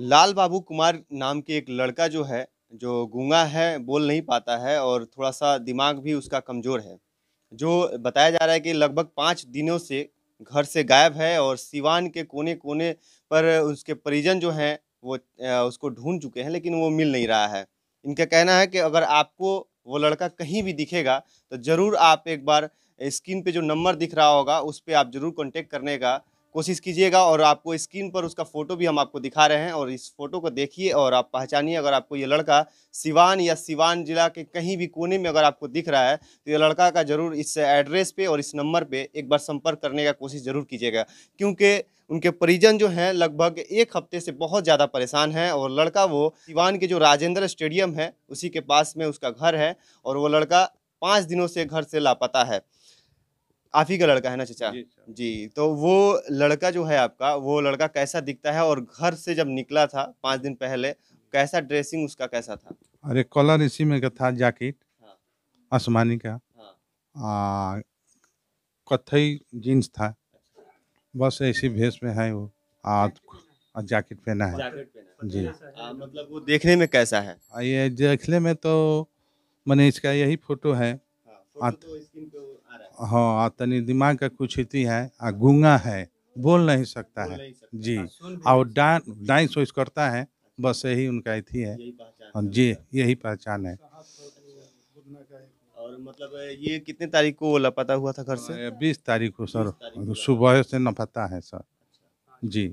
लाल बाबू कुमार नाम के एक लड़का जो है जो गूंगा है बोल नहीं पाता है और थोड़ा सा दिमाग भी उसका कमज़ोर है जो बताया जा रहा है कि लगभग पाँच दिनों से घर से गायब है और सिवान के कोने कोने पर उसके परिजन जो हैं वो उसको ढूंढ चुके हैं लेकिन वो मिल नहीं रहा है इनका कहना है कि अगर आपको वो लड़का कहीं भी दिखेगा तो ज़रूर आप एक बार स्क्रीन पे जो नंबर दिख रहा होगा उस पर आप ज़रूर कॉन्टेक्ट करने का कोशिश कीजिएगा और आपको स्क्रीन पर उसका फ़ोटो भी हम आपको दिखा रहे हैं और इस फोटो को देखिए और आप पहचानिए अगर आपको ये लड़का सिवान या सिवान जिला के कहीं भी कोने में अगर आपको दिख रहा है तो ये लड़का का ज़रूर इस एड्रेस पे और इस नंबर पे एक बार संपर्क करने का कोशिश ज़रूर कीजिएगा क्योंकि उनके परिजन जो हैं लगभग एक हफ्ते से बहुत ज़्यादा परेशान हैं और लड़का वो सिवान के जो राजेंद्र स्टेडियम है उसी के पास में उसका घर है और वो लड़का पाँच दिनों से घर से लापता है आप ही का लड़का है ना चचा जी, तो वो लड़का जो है आपका वो लड़का कैसा दिखता है और घर से जब निकला था पांच दिन पहले कैसा ड्रेसिंग उसका कैसा था अरे कॉलर इसी में का था जैकेट हाँ। आसमानी का हाँ। कथई जीन्स था बस ऐसी भेष में है वो और जैकेट पहना है जी मतलब वो देखने में कैसा है ये देखने में तो मैंने इसका यही फोटो है हाँ, फोटो तो हाँ तनि दिमाग का कुछ स्थिति है आ गूंगा है बोल नहीं सकता है जी और हाँ, डांस डांस करता है बस यही उनका इति है यही हाँ, जी यही पहचान है और मतलब ये कितने तारीख को लापता हुआ था घर हाँ, से बीस तारीख को सर सुबह से नपता है सर अच्छा। जी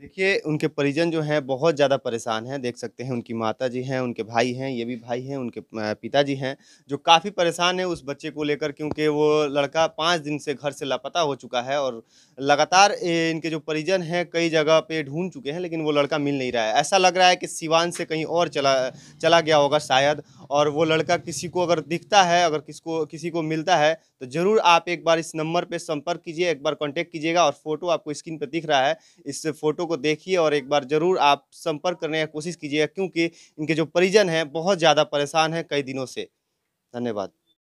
देखिए उनके परिजन जो हैं बहुत ज़्यादा परेशान हैं देख सकते हैं उनकी माता जी हैं उनके भाई हैं ये भी भाई हैं उनके पिताजी हैं जो काफ़ी परेशान हैं उस बच्चे को लेकर क्योंकि वो लड़का पाँच दिन से घर से लापता हो चुका है और लगातार इनके जो परिजन हैं कई जगह पे ढूंढ चुके हैं लेकिन वो लड़का मिल नहीं रहा है ऐसा लग रहा है कि सिवान से कहीं और चला चला गया होगा शायद और वो लड़का किसी को अगर दिखता है अगर किसको किसी को मिलता है तो ज़रूर आप एक बार इस नंबर पर संपर्क कीजिए एक बार कॉन्टैक्ट कीजिएगा और फ़ोटो आपको स्क्रीन पर दिख रहा है इस फोटो को देखिए और एक बार ज़रूर आप संपर्क करने की कोशिश कीजिएगा क्योंकि इनके जो परिजन हैं बहुत ज़्यादा परेशान हैं कई दिनों से धन्यवाद